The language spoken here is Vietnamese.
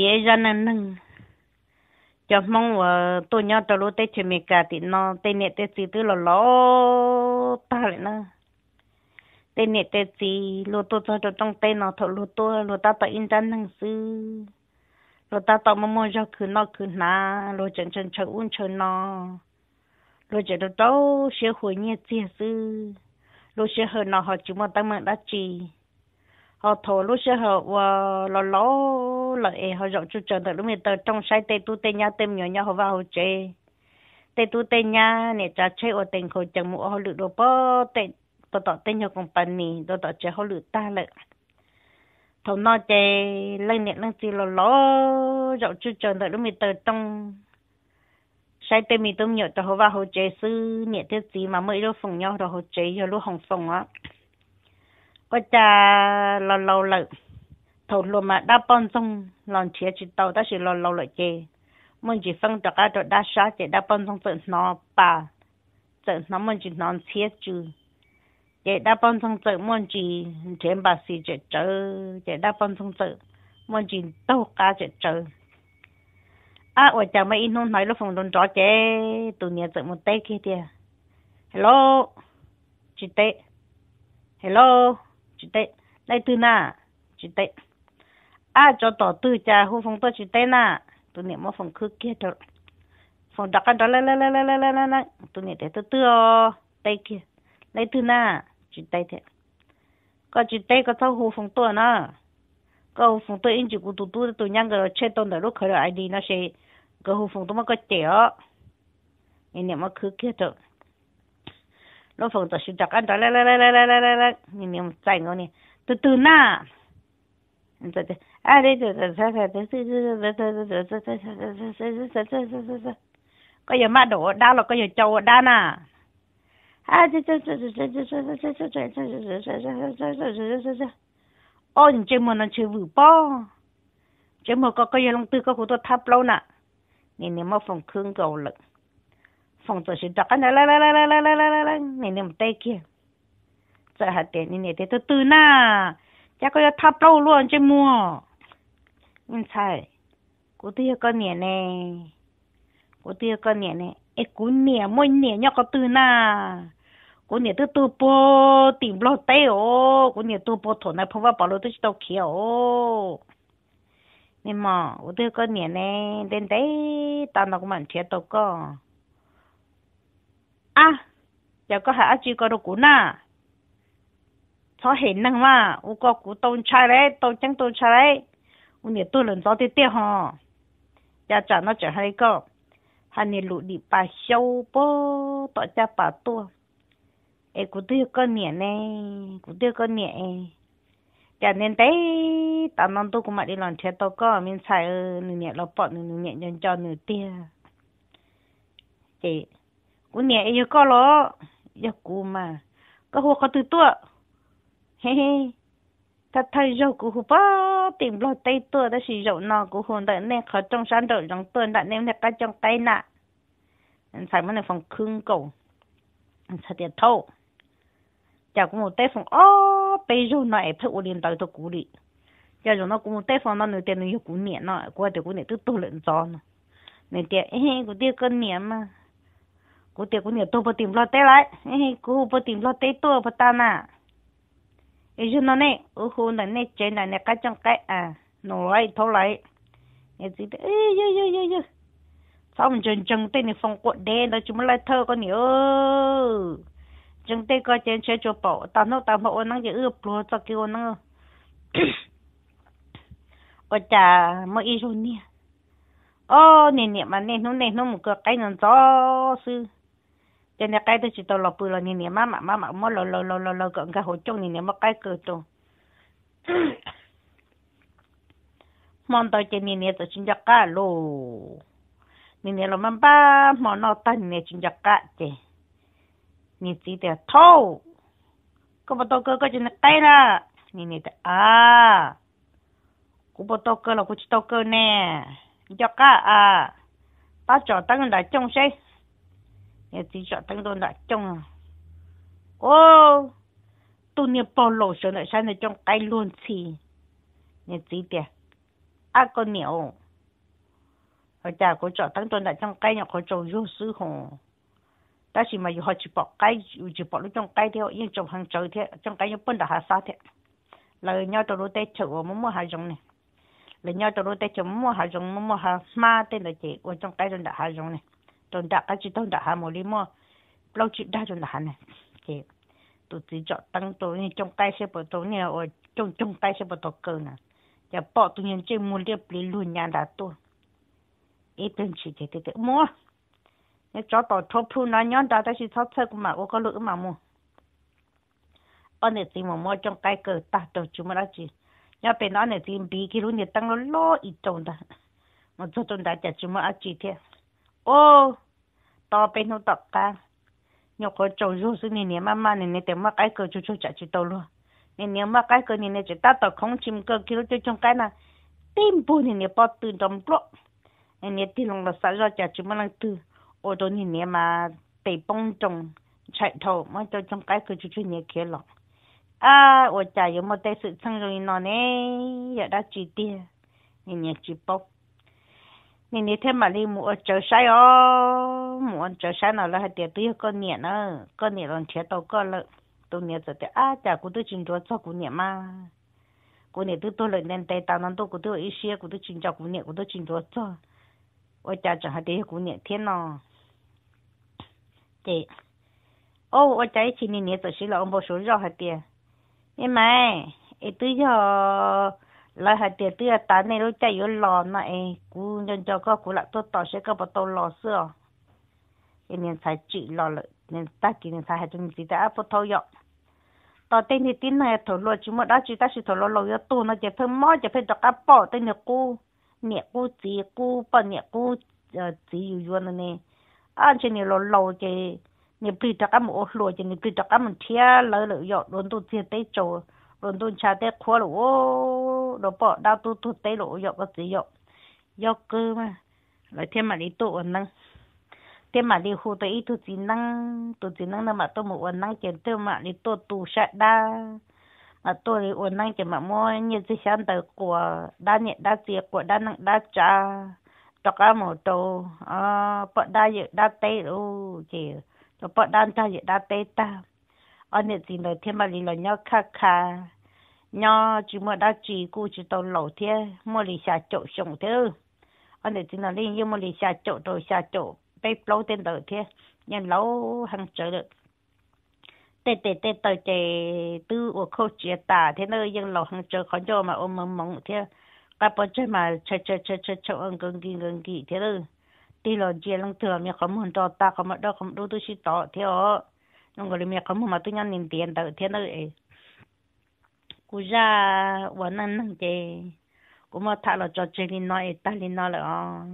bé ra nâng nâng mong vợ tôi nhau cho lúc tết chơi mì cả thì nó tết nè tết gì tức là ló ta lại nó tết nè tết gì lúc tôi cho cho trong tết nó thọ lúc tôi lúc ta tại in ra nâng sư lúc ta tạo mong mong cho cứ nó cứ na lúc chân chân chân uống chân nó lúc chân đâu đâu sẽ hồi nhẹ chia sư lúc sẽ hơn nó họ chỉ muốn tăng mừng đã chỉ họ thổ lúc xưa họ ờ, lò lò là họ dọn cho chờ đợi lúc mình tới trong sai tê tu tê nha tem nhỏ nhỏ họ vào họ chơi tê tu tê nha nè cha chơi ở tình khổ chẳng mua họ lựa đồ bơ tê bơ tọ tê nhỏ còn bàn nì đồ tọ chơi họ lựa ta lợ thổ nó chơi lên nè lên gì lò ló dọn cho chờ đợi lúc mình tờ trong sai tê mình tôm nhỏ cho họ vào họ chơi sư nè thế gì mà mới đâu phòng nhau rồi họ chơi giờ lúc hồng phòng á có cha lâu lâu lợ thổ luôn mà đã bón xong lòng chia chỉ tàu đã chỉ lâu lâu lợ chê mình chỉ phân cho cái chỗ đã xóa chỉ đã bón xong tự nó bà tự nó mình chỉ nó chia chứ chỉ đã bón xong tự mình chỉ trên bà xì chỉ chớ chỉ đã bón xong tự mình chỉ tàu cá chỉ chớ à ở chợ mấy nông nói lúc phòng đồn chó chế tụi nhà tự một tay kia hello chị tê hello chỉ tệ đây từ nà chỉ tệ à cho tỏ từ cha hu phong tôi chỉ tệ nà tôi niệm một phong khứ kia đó phong đặc đó lên lên lên lên lên lên lên tôi niệm để tôi tư ô tây kia lấy từ nà chỉ tệ thế có chỉ tệ có thâu hu phong tôi nà có hu phong tôi in chỉ cụ tụ tụ tụ nhang rồi chơi tôi rồi lúc khởi rồi đi nó sẽ có hu phong tôi mà có chéo niệm một khứ kia đó nó phòng tổ sư chắc ăn đó lẹ lẹ lẹ lẹ lẹ lẹ lẹ lẹ nhìn nhìn chạy ngó nè từ từ na từ từ à đây từ từ từ từ từ từ từ từ từ từ từ từ từ từ từ từ có giờ mà đổ đau là có giờ châu đa nà à chứ chứ chứ chứ chứ chứ chứ chứ chứ chứ chứ chứ chứ chứ chứ chứ chứ chứ ô những chuyện mà nó chơi vừa bao chuyện mà có có giờ lòng tư có của tôi tháp lâu nè nên nếu mà phòng khương cầu lực phòng tổ chức đặc là la la la la la la la la la này nằm tay kia giờ hạt tiền này này thế tôi từ na chắc có tháp đâu luôn chứ mua nhưng sai cô tia con nhẹ nè cô tia con nhẹ nè ai cô nhẹ môi nhẹ nhóc có từ na cô nhẹ tôi tôi po tìm lo tay ô cô nhẹ tôi po thổ này phong vào bảo lo tôi đâu kia ô nè mà cô tia con nhẹ nè đến đấy tao nó cũng mang thiệt đâu có à giờ có hả chỉ có đồ cũ nà cho hiện năng mà u có cũ tôn trai đấy tôn chẳng tôn trai u nhiều tôi lần gió tiếp tiếp hò giờ trả nó trả hai cái hắn nhiều lụ đi bà sâu bố tọt cha bà tua ấy cũng tiêu con nhẹ nè cũng tiêu con nhẹ cho nên đấy tao non tôi cũng mà đi làm thế tôi có mình xài ừ, nửa nhẹ lo bọt nửa nhẹ nhân cho nửa tia chị กูเนี่ยอยู่ก็ล้ออย่ากูมาก็หัวเขาตัวตัวเฮ้ถ้าถ้าเรากูหัวติ่มรอเตยตัวแต่สิเรานอกูหัวแต่เนี่ยเขาจงสันเดินจงตัวแต่เนี่ยเนี่ยก็จงไตน่ะใส่มันในฝั่งครึ่งกูใส่เดียวเท่าจากกูเตยฝั่งอ๋อไปอยู่หน่อยเพื่ออุลินเตยตัวกูดิจากอยู่นอกูเตยฝั่งนั่นหนูเตยหนูอยู่กูเนี่ยน่ะกูเดี๋ยวกูเนี่ยตัวตัวเหลืองจอนเนี่ยเดี๋ยวเฮ้กูเดี๋ยวก็เนี่ยมา cú tiệc cú nhiều tôi bơ tìm lo tê lại cú bơ tìm lo tê tôi bơ ta nà ấy chứ nó này ở khu này này chơi này này cá cái à nó lại thâu lại ấy gì đấy ấy yo yo yo sao mình chân chân tê này phong quật đen đó chúng mới lại thơ con nhiều chân tê coi chân chơi cho bỏ tao nó tao mà ôn năng chỉ ướp lúa cho kêu năng ở chả mới yêu nha ô nè nè mà nè nó nè nó một cái cái nó gió cho nên cái đó chỉ tao lọc bự là nhìn nhìn má má má mà mỗi lọ lọ lọ lọ lọ gần cái hồ chung nhìn nhìn mà cái cơ tu mong tao chỉ nhìn nhìn tao chính chắc cả lô nhìn nhìn là mà ba mà nó ta nhìn nhìn chính chắc cả chứ nhìn chỉ để thâu có bao tao cơ cái chỉ là tay ra nhìn nhìn tao à có bao tao cơ là có chỉ tao cơ nè chắc cả à ba chọn tăng là trong xe 也只晓等到那种啊，哦，都你包路上那山那种该乱吃，你几点？啊个鸟，我家个找等到那种该鸟个做有时候，但是嘛有好几包该有几包那种该条，因为种很早的，种该要搬到下沙的，来鸟到路带吃我们没还用呢，来鸟到路带吃没还用，没没还妈的那些，我种该人的还用呢。tồn đạo các chị tồn đạo hà mồ li mò lâu chị đa tồn đạo này thì tụi chị chọn tăng tụi này trong tay xe bờ tụi này ở trong trong tay xe bờ tụi cơ nè giờ bỏ tụi nhân chơi mua liệp lý luôn nhà đã tụi ít bên chị thì thì mua nếu cho tàu thô phu nó nhon đó ta chỉ thót thơ của mà ô có lưỡi mà mua ở này thì mà mua trong cái cơ, ta đầu chúng mà đó chỉ nhớ bên nó này thì bị cái luôn này tăng nó lo ít trong đó mà cho trong đó chỉ chúng mà chỉ thế ô to nó tập ta nhọc có chồng du nè nè mà mà nè nè mà cái cơ chú chú chả chú tao luôn nè nè mà cái cơ nè nè chỉ ta không chìm cơ kia cho trong cái là tim bu nè nè bao từ trong blog nè nè tin lòng là sao ra chả chú mà từ ô tô nè nè mà bông trồng chạy thầu mà cho trong cái cơ chú chú nè kia lòng à ô chả có một tay sự sang rồi nó nè giờ đã chỉ tiền nè nè chỉ bốc nên nếu thế mà đi mua chờ sai ó mua chờ sai nào là hai tiền tôi con nhẹ nó con nhẹ còn chết tàu con lợn tôi nhẹ rồi thì à chả cũng tôi chỉnh cho cho cũng nhẹ mà cũng nhẹ tôi tôi lợn nên tay tao nó tôi cũng tôi ít xe cũng tôi chỉnh cho cũng nhẹ cũng tôi chỉnh cho cho ôi chả chẳng hai tiền cũng nhẹ thiên nó chị ô ôi chả chỉ nên nhẹ rồi chỉ là ông bố số rồi hai tiền nhưng mà lại hai tiền tiền ta này lúc chạy yếu lò này cú nhân cho có cú lại tôi tỏ sẽ có bắt đầu lò xưa nên sai chỉ lò lại nên ta kỳ nên sai hai chúng gì ta bắt đầu dọn tỏ tên thì tin này thổ lúa chúng mà đã chỉ ta chỉ thổ lúa lò yếu tu nó chỉ phải mót chỉ phải đọc cá bỏ tên nhà cú nhà cú gì cú bọn nhà cú gì yếu yếu ờ, này anh chỉ nhà lò lò chỉ nhà bị đọc cá mổ lúa chỉ nhà bị đọc cá mình thia lỡ lỡ dọn luôn tu tiền tới chỗ lần tuần cha tết khóa lỗ đồ bỏ đau tu tu tê lộ, dọc có gì dọc dọc cơ mà lại thêm mà đi tụ ẩn năng thêm mà đi hồ tới tu chỉ năng tu chỉ năng là mà tôi một ẩn năng chỉ tôi mà đi tu tu sạch đa mà tôi đi ẩn năng chỉ mà mua như thế sáng tới của đa nhẹ đa tiệc của đa năng đa cha cho cả một đồ à bỏ đa dự đa tê lộ, chỉ cho bọn đa cha dự đa tê ta ở nè gì nó thêm mà lì nó nhớ khá khá nhớ chỉ mua đã chỉ cú chỉ tàu lẩu thế mua lì xà chỗ sống thế ở nè gì nó lên như mua lì xà chỗ rồi xà chỗ bếp lâu tên đời thế nhân lâu hàng chợ được tê tê tê tờ tê tư của khâu chia tả thế nơi dân lẩu hàng chợ khó cho mà ôm mầm mộng thế các bọn chơi mà chơi chơi chơi chơi chơi ông gần kỳ gần kỳ thế rồi tí lo chia lăng thừa mà không muốn cho ta không mất đâu không đủ tôi chỉ tỏ thế 弄个里面根本嘛都让人点到天到哎，古下我能弄的，古么他了做这里拿一打里拿了啊。